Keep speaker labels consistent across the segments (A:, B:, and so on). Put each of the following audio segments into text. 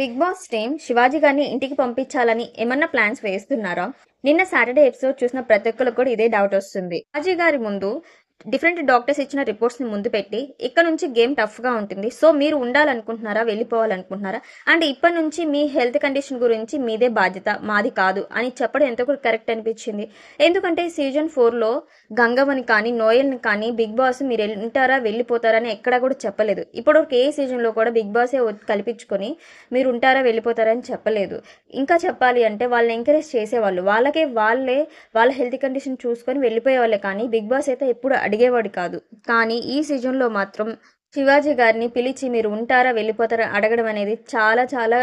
A: big boss team Shivaji గారిని ఇంటికి పంపించాలని ఏమన్నా ప్లాన్స్ వేస్తున్నారా నిన్న సాటర్డే ఎపిసోడ్ చూసిన ప్రతి ఒక్కరు కూడా ఇదే డౌట్ వస్తుంది శివాజీ గారి ముందు డిఫరెంట్ డాక్టర్స్ ఇచ్చిన రిపోర్ట్స్ని ముందు పెట్టి ఇక్కడ నుంచి గేమ్ టఫ్గా ఉంటుంది సో మీరు ఉండాలనుకుంటున్నారా వెళ్ళిపోవాలనుకుంటున్నారా అండ్ ఇప్పటి నుంచి మీ హెల్త్ కండిషన్ గురించి మీదే బాధ్యత మాది కాదు అని చెప్పడం ఎంతో కూడా కరెక్ట్ అనిపించింది ఎందుకంటే సీజన్ ఫోర్లో గంగవని కానీ నోయల్ని కానీ బిగ్ బాస్ మీరు ఉంటారా వెళ్ళిపోతారా అని ఎక్కడా కూడా చెప్పలేదు ఇప్పటివరకు ఏ సీజన్లో కూడా బిగ్ బాసే కల్పించుకొని మీరు ఉంటారా వెళ్ళిపోతారా అని చెప్పలేదు ఇంకా చెప్పాలి అంటే వాళ్ళని ఎంకరేజ్ చేసేవాళ్ళు వాళ్ళకే వాళ్ళే వాళ్ళ హెల్త్ కండిషన్ చూసుకొని వెళ్ళిపోయే వాళ్ళే కానీ బిగ్ బాస్ అయితే ఎప్పుడు అడిగేవాడు కాదు కానీ ఈ సీజన్లో మాత్రం శివాజీ గారిని పిలిచి మీరు ఉంటారా వెళ్ళిపోతారా అడగడం అనేది చాలా చాలా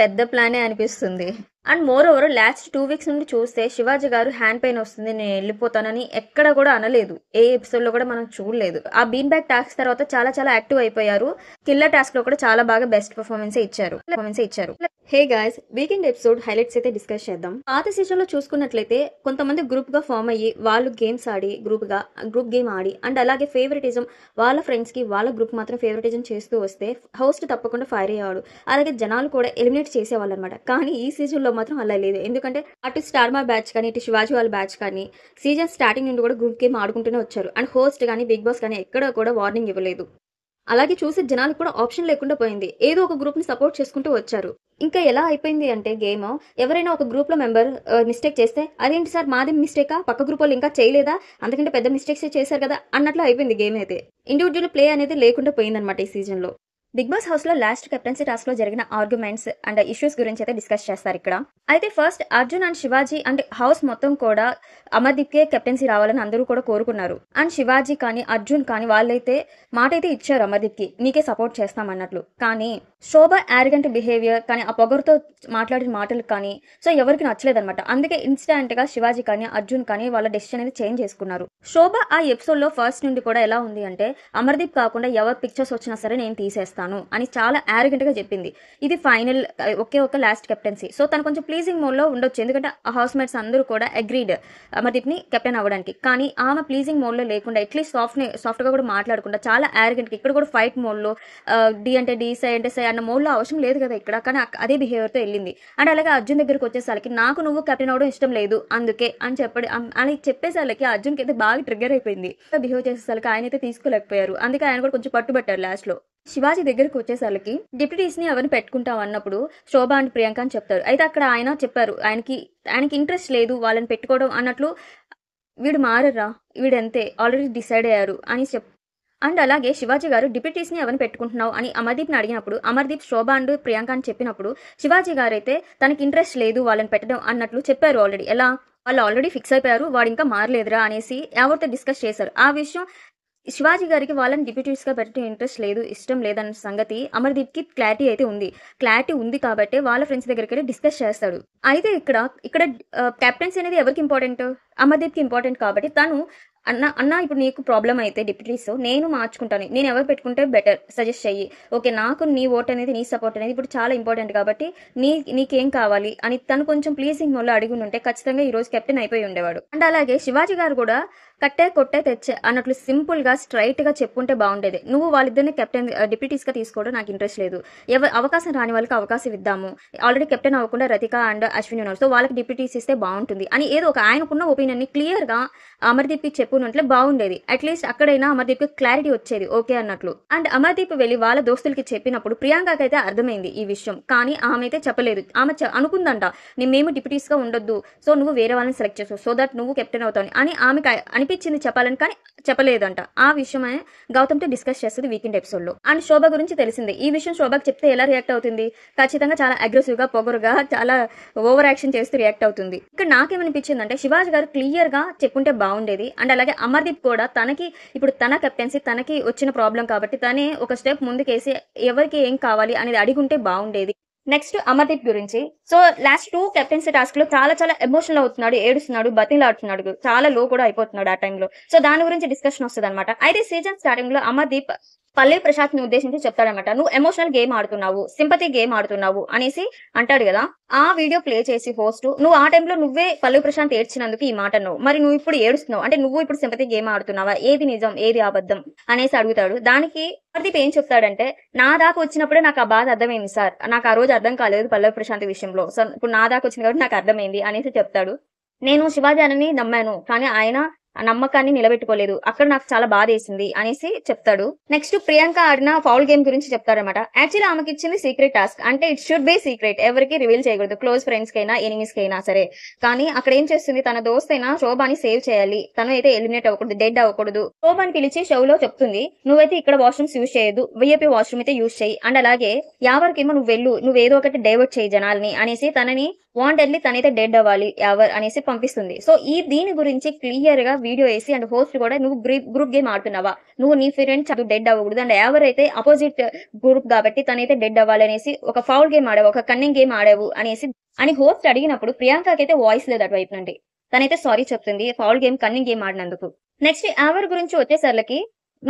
A: పెద్ద ప్లానే అనిపిస్తుంది and moreover last two weeks నుండి చూస్తే శివాజీ గారు హ్యాండ్ పెయిన్ వస్తుంది నేను వెళ్ళిపోతానని ఎక్కడ కూడా అనలేదు ఏ ఎపిసోడ్లో కూడా మనం చూడలేదు ఆ బీన్ బ్యాక్ టాస్క్ తర్వాత చాలా చాలా యాక్టివ్ అయిపోయారు కిల్లర్ లో కూడా చాలా బాగా బెస్ట్ పర్ఫార్మెన్సే ఇచ్చారు పర్ఫార్మెన్సే ఇచ్చారు hey guys weekend episode highlights అయితే డిస్కస్ చేద్దాం పాత సీజన్లో చూసుకున్నట్లయితే కొంతమంది గ్రూప్గా ఫామ్ అయ్యి వాళ్ళు గేమ్స్ ఆడి గ్రూప్గా గ్రూప్ గేమ్ ఆడి అండ్ అలాగే ఫేవరెటిజం వాళ్ళ ఫ్రెండ్స్ కి వాళ్ళ గ్రూప్ మాత్రం ఫేవరెటిజం చేస్తూ వస్తే హోస్ట్ తప్పకుండా ఫైర్ అయ్యేవాడు అలాగే జనాలు కూడా ఎలిమినేట్ చేసేవాళ్ళు అనమాట కానీ ఈ సీజన్ లో మాత్రం అలా లేదు ఎందుకంటే అటు స్టార్మా బ్యాచ్ కానీ ఇటు శివాజీ వాళ్ళ బ్యాచ్ కానీ సీజన్ స్టార్టింగ్ నుండి కూడా గ్రూప్ గేమ్ ఆడుకుంటూనే వచ్చారు అండ్ హోస్ట్ కానీ బిగ్ బాస్ కానీ ఎక్కడ కూడా వార్నింగ్ ఇవ్వలేదు అలాగే చూసి జనాలకు కూడా ఆప్షన్ లేకుండా పోయింది ఏదో ఒక గ్రూప్ని సపోర్ట్ చేసుకుంటూ వచ్చారు ఇంకా ఎలా అయిపోయింది అంటే గేమ్ ఎవరైనా ఒక గ్రూప్లో మెంబర్ మిస్టేక్ చేస్తే అదేంటి సార్ మాది మిస్టేకా పక్క గ్రూప్ వాళ్ళు ఇంకా చేయలేదా అందుకంటే పెద్ద మిస్టేక్సే చేశారు కదా అన్నట్లు అయిపోయింది గేమ్ అయితే ఇండివిజువల్ ప్లే అనేది లేకుండా పోయిందనమాట ఈ సీజన్లో బిగ్ బాస్ హౌస్ లో లాస్ట్ కెప్టెన్సీ టాస్క్ లో జరిగిన ఆర్గ్యుమెంట్స్ అండ్ ఇష్యూస్ గురించి అయితే డిస్కస్ చేస్తారు ఇక్కడ అయితే first Arjun and Shivaji and house మొత్తం కూడా అమర్దీప్కే కెప్టెన్సీ రావాలని అందరూ కూడా కోరుకున్నారు అండ్ శివాజీ కానీ అర్జున్ కానీ వాళ్ళైతే మాట అయితే ఇచ్చారు కి నీకే సపోర్ట్ చేస్తామన్నట్లు కానీ శోభ యారిగెంట్ బిహేవియర్ కానీ ఆ పొగరుతో మాట్లాడిన మాటలు కానీ సో ఎవరికి నచ్చలేదన్నమాట అందుకే ఇన్స్టాంట్ గా శివాజీ కానీ అర్జున్ కానీ వాళ్ళ డెసిషన్ అనేది చేంజ్ చేసుకున్నారు శోభ ఆ ఎపిసోడ్ లో ఫస్ట్ నుండి కూడా ఎలా ఉంది అంటే అమర్దీప్ కాకుండా ఎవరు పిక్చర్స్ వచ్చినా సరే నేను తీసేస్తాను చేస్తాను అని చాలా యారగెంట్గా చెప్పింది ఇది ఫైనల్ ఒకే ఒక లాస్ట్ కెప్టెన్సీ సో తను కొంచెం ప్లీజింగ్ మోడ్లో ఉండొచ్చు ఎందుకంటే హౌస్ మేట్స్ అందరూ కూడా అగ్రీడ్ అమర్దీప్ని కెప్టెన్ అవ్వడానికి కానీ ఆమె ప్లీజింగ్ మోడ్లో లేకుండా ఎట్లీస్ట్ సాఫ్ట్ సాఫ్ట్గా కూడా మాట్లాడకుండా చాలా యారగెంట్గా ఇక్కడ కూడా ఫైట్ మోడ్లో డి అంటే డి సై అంటే సై అన్న మోడ్లో అవసరం లేదు కదా ఇక్కడ కానీ అదే బిహేవియర్తో వెళ్ళింది అండ్ అలాగే అర్జున్ దగ్గరకు వచ్చేసరికి నాకు నువ్వు కెప్టెన్ అవడం ఇష్టం లేదు అందుకే అని చెప్పడి అని చెప్పేసరికి అర్జున్కి అయితే బాగా ట్రిగ్గర్ అయిపోయింది బిహేవ్ చేసేసరికి ఆయన అయితే తీసుకోలేకపోయారు అందుకే ఆయన కూడా కొంచెం పట్టుబట్టారు లాస్ట్లో శివాజీ దగ్గరకు వచ్చేసరికి డిప్యూటీస్ని ఎవరిని పెట్టుకుంటాం అన్నప్పుడు శోభ అండ్ ప్రియాంక అని చెప్తారు అయితే అక్కడ ఆయన చెప్పారు ఆయనకి ఆయనకి ఇంట్రెస్ట్ లేదు వాళ్ళని పెట్టుకోవడం అన్నట్లు వీడు మారరా వీడంతే ఆల్రెడీ డిసైడ్ అయ్యారు అని చెప్ అండ్ అలాగే శివాజీ గారు డిప్యూటీస్ని ఎవరిని పెట్టుకుంటున్నావు అని అమర్దీప్ని అడిగినప్పుడు అమర్దీప్ శోభ అండ్ ప్రియాంక అని చెప్పినప్పుడు శివాజీ గారు అయితే తనకి ఇంట్రెస్ట్ లేదు వాళ్ళని పెట్టడం అన్నట్లు చెప్పారు ఆల్రెడీ ఎలా వాళ్ళు ఆల్రెడీ ఫిక్స్ అయిపోయారు వాడు ఇంకా మారలేదురా అనేసి ఎవరితో డిస్కస్ చేశారు ఆ విషయం శివాజీ గారికి వాళ్ళని డిప్యూటీస్గా పెట్టే ఇంట్రెస్ట్ లేదు ఇష్టం లేదన్న సంగతి అమర్దీప్కి క్లారిటీ అయితే ఉంది క్లారిటీ ఉంది కాబట్టి వాళ్ళ ఫ్రెండ్స్ దగ్గరికి వెళ్ళి డిస్కస్ చేస్తాడు అయితే ఇక్కడ ఇక్కడ కెప్టెన్సీ అనేది ఎవరికి ఇంపార్టెంట్ అమర్దీప్కి ఇంపార్టెంట్ కాబట్టి తను అన్న అన్న ఇప్పుడు నీకు ప్రాబ్లం అయితే డిప్యూటీస్ నేను మార్చుకుంటాను నేను ఎవరు పెట్టుకుంటే బెటర్ సజెస్ట్ చెయ్యి ఓకే నాకు నీ ఓట్ అనేది నీ సపోర్ట్ అనేది ఇప్పుడు చాలా ఇంపార్టెంట్ కాబట్టి నీ నీకేం కావాలి అని తను కొంచెం ప్లీజింగ్ మొదలు అడిగి ఉంటే ఖచ్చితంగా ఈరోజు కెప్టెన్ అయిపోయి ఉండేవాడు అండ్ అలాగే శివాజీ గారు కూడా కట్టే కొట్టే తెచ్చే అన్నట్లు సింపుల్గా స్ట్రైట్గా చెప్పుంటే బాగుండేది నువ్వు వాళ్ళిద్దరిని కెప్టెన్ డిప్యూటీస్గా తీసుకోవడం నాకు ఇంట్రెస్ట్ లేదు ఎవరు అవకాశం రాని వాళ్ళకి అవకాశం ఇద్దాము ఆల్రెడీ కెప్టెన్ అవ్వకుండా రతిక అండ్ అశ్విన్ ఉన్నారు సో వాళ్ళకి డిప్యూటీస్ ఇస్తే బాగుంటుంది అని ఏదో ఒక ఆయనకున్న ఒపీనియన్ని క్లియర్గా అమర్దీప్కి చెప్పునట్లే బాగుండేది అట్లీస్ట్ అక్కడైనా అమర్దీప్కి క్లారిటీ వచ్చేది ఓకే అన్నట్లు అండ్ అమర్దీప్ వెళ్ళి వాళ్ళ దోస్తులకి చెప్పినప్పుడు ప్రియాంకకైతే అర్థమైంది ఈ విషయం కానీ ఆమె అయితే చెప్పలేదు ఆమె అనుకుందంట మేము డిప్యూటీస్గా ఉండొద్దు సో నువ్వు వేరే వాళ్ళని సెలెక్ట్ చేసావు సో దట్ నువ్వు కెప్టెన్ అవుతావు అని ఆమెకి అనిపించింది చెప్పాలని కానీ చెప్పలేదంట ఆ విషయమే గౌతమ్తో డిస్కస్ చేస్తుంది వీకెండ్ ఎపిసోడ్లో అండ్ శోభ గురించి తెలిసింది ఈ విషయం శోభకు చెప్తే ఎలా రియాక్ట్ అవుతుంది ఖచ్చితంగా చాలా అగ్రెసివ్గా పొగరుగా చాలా ఓవర్ యాక్షన్ చేస్తూ రియాక్ట్ అవుతుంది ఇక్కడ అంటే శివాజీ గారు క్లియర్గా చెప్పుంటే బాగుండేది అండ్ అలాగే అమర్దీప్ కూడా తనకి ఇప్పుడు తన కెప్టెన్సీ తనకి వచ్చిన ప్రాబ్లం కాబట్టి తనే ఒక స్టెప్ ముందుకేసి ఎవరికి ఏం కావాలి అనేది అడిగుంటే బాగుండేది నెక్స్ట్ అమర్దీప్ గురించి so last two captaincy task లో చాలా చాలా ఎమోషనల్ అవుతున్నాడు ఏడుస్తున్నాడు బతిలాడుతున్నాడు చాలా లో కూడా అయిపోతున్నాడు ఆ టైంలో సో దాని గురించి డిస్కషన్ వస్తుంది అనమాట అయితే సీజన్ స్టార్టింగ్ లో అమర్దీప్ పల్లవి ప్రసాద్ ని ఉద్దేశించి చెప్తాడనమాట నువ్వు ఎమోషనల్ గేమ్ ఆడుతున్నావు సింపతి గేమ్ ఆడుతున్నావు అనేసి అంటాడు కదా ఆ వీడియో ప్లే చేసి హోస్ట్ నువ్వు ఆ టైంలో నువ్వే పల్లవి ప్రశాంత్ ఏడ్చినందుకు ఈ మాట నువ్వు మరి నువ్వు ఇప్పుడు ఏడుస్తున్నావు అంటే నువ్వు ఇప్పుడు సింపతి గేమ్ ఆడుతున్నావా ఏది నిజం ఏది అబద్ధం అనేసి అడుగుతాడు దానికి అమర్దీప్ ఏం చెప్తాడంటే నా దాకా వచ్చినప్పుడే నాకు ఆ బాధ అర్థమైంది సార్ నాకు ఆ రోజు అర్థం కాలేదు పల్లవి ప్రశాంత్ విషయంలో సో ఇప్పుడు నా దాకా వచ్చింది కాబట్టి నాకు అర్థమైంది అనేసి చెప్తాడు నేను శివాజీ అని నమ్మాను కానీ ఆయన నమ్మకాన్ని నిలబెట్టుకోలేదు అక్కడ నాకు చాలా బాధ వేసింది అనేసి చెప్తాడు నెక్స్ట్ ప్రియాంక ఆడిన ఫౌల్ గేమ్ గురించి చెప్తాడనమాట యాక్చువల్లీ ఆమెకి ఇచ్చింది సీక్రెట్ టాస్క్ అంటే ఇట్ షుడ్ బి సీక్రెట్ ఎవరికి రివీల్ చేయకూడదు క్లోజ్ ఫ్రెండ్స్ కైనా ఎనిమీస్ కైనా సరే కానీ అక్కడ ఏం చేస్తుంది తన దోస్తైనా శోభాని సేవ్ చేయాలి తను అయితే ఎలిమినేట్ అవ్వకూడదు డెడ్ అవ్వకూడదు శోభాని పిలిచి షోలో చెప్తుంది నువ్వైతే ఇక్కడ వాష్రూమ్స్ యూజ్ చేయదు విఐపీ వాష్రూమ్ అయితే యూజ్ చేయి అండ్ అలాగే యావరికేమో నువ్వు వెళ్ళు నువ్వు ఏదో ఒకటి డైవర్ట్ చేయి జనాల్ని అనేసి తనని వాంటెడ్లీ తనైతే డెడ్ అవ్వాలి ఎవర్ అనేసి పంపిస్తుంది సో ఈ దీని గురించి క్లియర్ గా వీడియో వేసి అండ్ హోస్ట్ కూడా నువ్వు గ్రూప్ గేమ్ ఆడుతున్నావా నువ్వు నీ ఫ్రెండ్స్ చదువు డెడ్ అవ్వకూడదు అండ్ ఎవరైతే అపోజిట్ గ్రూప్ కాబట్టి తనైతే డెడ్ అవ్వాలి అనేసి ఒక ఫౌల్ గేమ్ ఆడావు ఒక కన్నింగ్ గేమ్ ఆడావు అనేసి అని హోస్ట్ అడిగినప్పుడు ప్రియాంకకైతే వాయిస్ లేదు అటువైపు నుండి తనైతే సారీ చెప్తుంది ఫౌల్ గేమ్ కన్నింగ్ గేమ్ ఆడినందుకు నెక్స్ట్ ఎవరి గురించి వచ్చేసరికి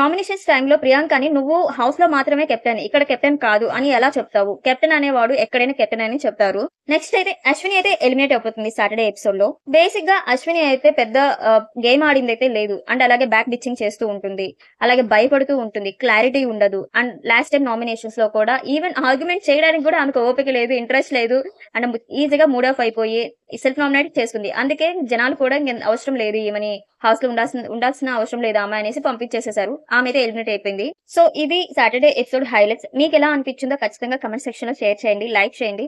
A: నామినేషన్స్ టైంలో ప్రియాంకని నువ్వు హౌస్ లో మాత్రమే కెప్టెన్ ఇక్కడ కెప్టెన్ కాదు అని ఎలా చెప్తావు కెప్టెన్ అనేవాడు ఎక్కడైనా కెప్టెన్ అని చెప్తారు నెక్స్ట్ అయితే అశ్విని అయితే ఎలిమినేట్ అయిపోతుంది సాటర్డే ఎపిసోడ్ లో బేసిక్ గా అశ్విని అయితే పెద్ద గేమ్ ఆడింది అయితే లేదు అండ్ అలాగే బ్యాక్ డిచ్చింగ్ చేస్తూ ఉంటుంది అలాగే భయపడుతూ ఉంటుంది క్లారిటీ ఉండదు అండ్ లాస్ట్ టైం నామినేషన్స్ లో కూడా ఈవెన్ ఆర్గ్యుమెంట్ చేయడానికి కూడా ఆమెకు ఓపిక లేదు ఇంట్రెస్ట్ లేదు అండ్ ఈజీగా మూడ్ ఆఫ్ అయిపోయి సెల్ఫ్ నామినేట్ చేసుకుంది అందుకే జనాలు కూడా అవసరం లేదు ఏమని హౌస్ లో ఉండాల్సిన ఉండాల్సిన అవసరం లేదు అమ్మాయి అనేసి పంపించేసేసారు ఆమె అయితే ఎలిమినేట్ అయిపోయింది సో ఇది సాటర్డే ఎపిసోడ్ హైలైట్స్ మీకు ఎలా అనిపించిందో ఖచ్చితంగా కమెంట్ సెక్షన్ లో షేర్ చేయండి లైక్ చేయండి